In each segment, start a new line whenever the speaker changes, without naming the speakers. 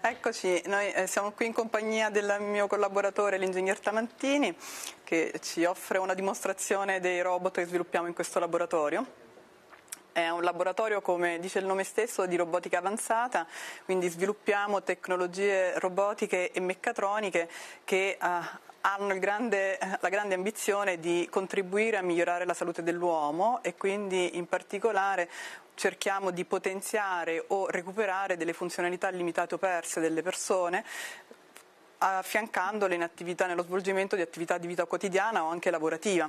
Eccoci, noi eh, siamo qui in compagnia del mio collaboratore, l'ingegner Tamantini, che ci offre una dimostrazione dei robot che sviluppiamo in questo laboratorio. È un laboratorio, come dice il nome stesso, di robotica avanzata, quindi sviluppiamo tecnologie robotiche e meccatroniche che ah, hanno grande, la grande ambizione di contribuire a migliorare la salute dell'uomo e quindi in particolare cerchiamo di potenziare o recuperare delle funzionalità limitate o perse delle persone affiancandole in attività, nello svolgimento di attività di vita quotidiana o anche lavorativa.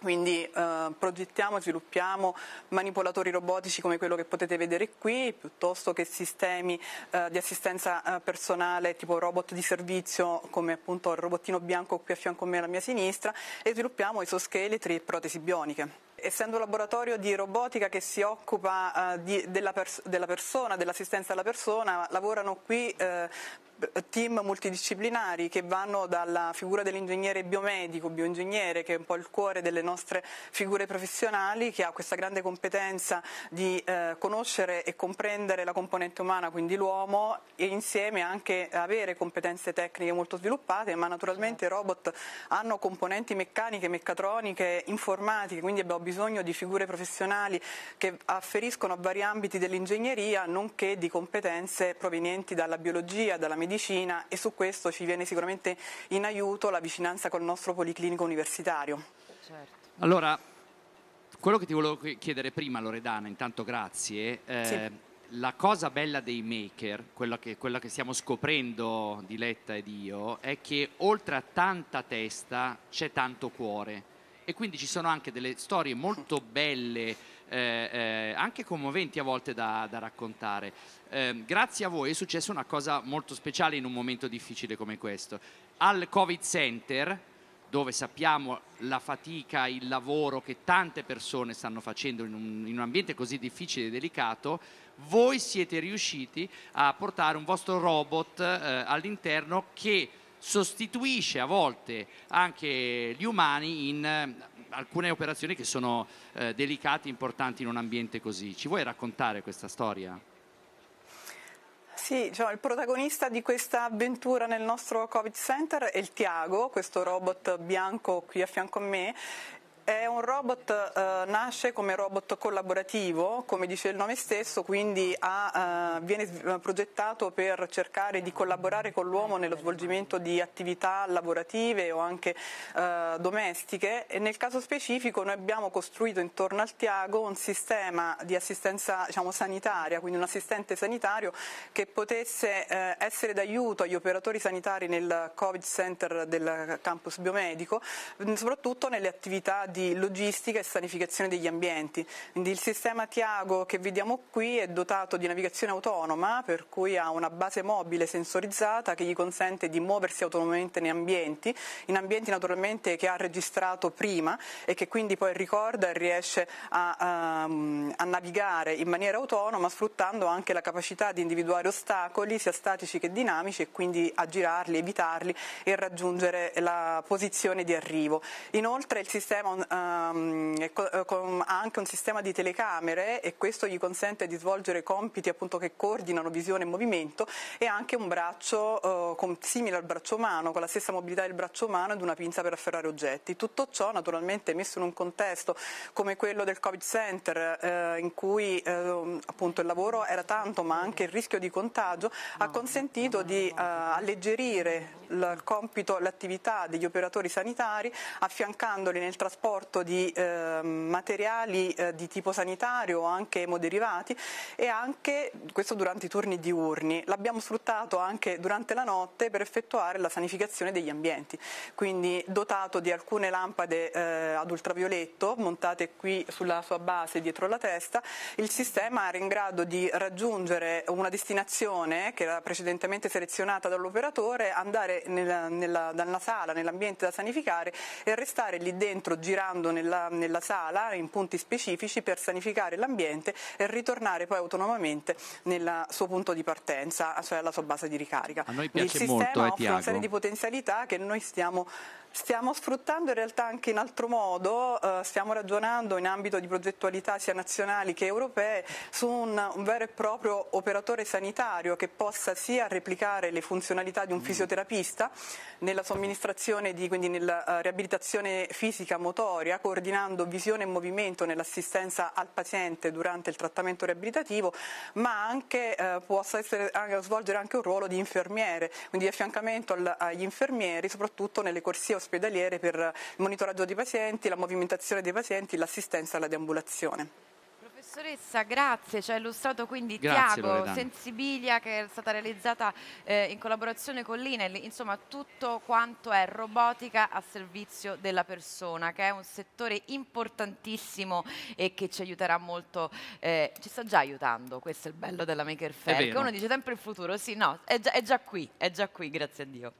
Quindi eh, progettiamo, sviluppiamo manipolatori robotici come quello che potete vedere qui, piuttosto che sistemi eh, di assistenza eh, personale tipo robot di servizio come appunto il robottino bianco qui a fianco a me alla mia sinistra e sviluppiamo isoscheletri e protesi bioniche. Essendo un laboratorio di robotica che si occupa eh, di, della, pers- della, persona, dell'assistenza alla persona, lavorano qui eh, team multidisciplinari che vanno dalla figura dell'ingegnere biomedico, bioingegnere che è un po' il cuore delle nostre figure professionali che ha questa grande competenza di eh, conoscere e comprendere la componente umana, quindi l'uomo e insieme anche avere competenze tecniche molto sviluppate, ma naturalmente i certo. robot hanno componenti meccaniche, meccatroniche, informatiche, quindi abbiamo bisogno di figure professionali che afferiscono a vari ambiti dell'ingegneria, nonché di competenze provenienti dalla biologia, dalla medicina medicina e su questo ci viene sicuramente in aiuto la vicinanza col nostro policlinico universitario. Certo.
Allora, quello che ti volevo chiedere prima Loredana, intanto grazie. Eh, sì. La cosa bella dei maker, quella che, quella che stiamo scoprendo Diletta ed io, è che oltre a tanta testa c'è tanto cuore e quindi ci sono anche delle storie molto belle eh, eh, anche commoventi a volte da, da raccontare. Eh, grazie a voi è successa una cosa molto speciale in un momento difficile come questo. Al Covid Center, dove sappiamo la fatica, il lavoro che tante persone stanno facendo in un, in un ambiente così difficile e delicato, voi siete riusciti a portare un vostro robot eh, all'interno che sostituisce a volte anche gli umani in alcune operazioni che sono eh, delicate, importanti in un ambiente così. Ci vuoi raccontare questa storia?
Sì, diciamo, il protagonista di questa avventura nel nostro Covid Center è il Tiago, questo robot bianco qui a fianco a me, è un robot, eh, nasce come robot collaborativo, come dice il nome stesso, quindi ha, eh, viene eh, progettato per cercare di collaborare con l'uomo nello svolgimento di attività lavorative o anche eh, domestiche e nel caso specifico noi abbiamo costruito intorno al Tiago un sistema di assistenza diciamo, sanitaria, quindi un assistente sanitario che potesse eh, essere d'aiuto agli operatori sanitari nel Covid Center del campus biomedico, soprattutto nelle attività di di logistica e sanificazione degli ambienti. Quindi il sistema Tiago che vediamo qui è dotato di navigazione autonoma, per cui ha una base mobile sensorizzata che gli consente di muoversi autonomamente nei ambienti, in ambienti naturalmente che ha registrato prima e che quindi poi ricorda e riesce a, um, a navigare in maniera autonoma sfruttando anche la capacità di individuare ostacoli sia statici che dinamici e quindi aggirarli, evitarli e raggiungere la posizione di arrivo. Inoltre il sistema um, ha anche un sistema di telecamere e questo gli consente di svolgere compiti appunto, che coordinano visione e movimento e anche un braccio uh, con, simile al braccio umano, con la stessa mobilità del braccio umano ed una pinza per afferrare oggetti. Tutto ciò naturalmente messo in un contesto come quello del Covid Center uh, in cui uh, appunto, il lavoro era tanto ma anche il rischio di contagio ha consentito di alleggerire il compito, l'attività degli operatori sanitari affiancandoli nel trasporto di eh, materiali eh, di tipo sanitario o anche emoderivati e anche questo durante i turni diurni. L'abbiamo sfruttato anche durante la notte per effettuare la sanificazione degli ambienti, quindi dotato di alcune lampade eh, ad ultravioletto montate qui sulla sua base dietro la testa, il sistema era in grado di raggiungere una destinazione che era precedentemente selezionata dall'operatore, andare uscire nella, nella, dalla sala, nell'ambiente da sanificare e restare lì dentro girando nella, nella sala in punti specifici per sanificare l'ambiente e ritornare poi autonomamente nel suo punto di partenza, cioè alla sua base di ricarica. A noi piace Il sistema molto, eh, una serie di potenzialità che noi stiamo Stiamo sfruttando in realtà anche in altro modo, eh, stiamo ragionando in ambito di progettualità sia nazionali che europee su un, vero e proprio operatore sanitario che possa sia replicare le funzionalità di un mm. fisioterapista nella somministrazione, di, quindi nella eh, riabilitazione fisica motoria, coordinando visione e movimento nell'assistenza al paziente durante il trattamento riabilitativo, ma anche eh, possa essere, anche, svolgere anche un ruolo di infermiere, quindi di affiancamento agli infermieri, soprattutto nelle corsie ospedaliere ospedaliere per il monitoraggio dei pazienti, la movimentazione dei pazienti, l'assistenza alla deambulazione. Professoressa, grazie, ci ha illustrato quindi grazie, Tiago, Loredana. Sensibilia che è stata realizzata eh, in collaborazione con l'INEL, insomma tutto quanto è robotica a servizio della persona, che è un settore importantissimo e che ci aiuterà molto, eh, ci sta già aiutando, questo è il bello della Maker Faire, che uno dice
sempre il futuro, sì, no, è già, è già qui, è già qui, grazie a Dio.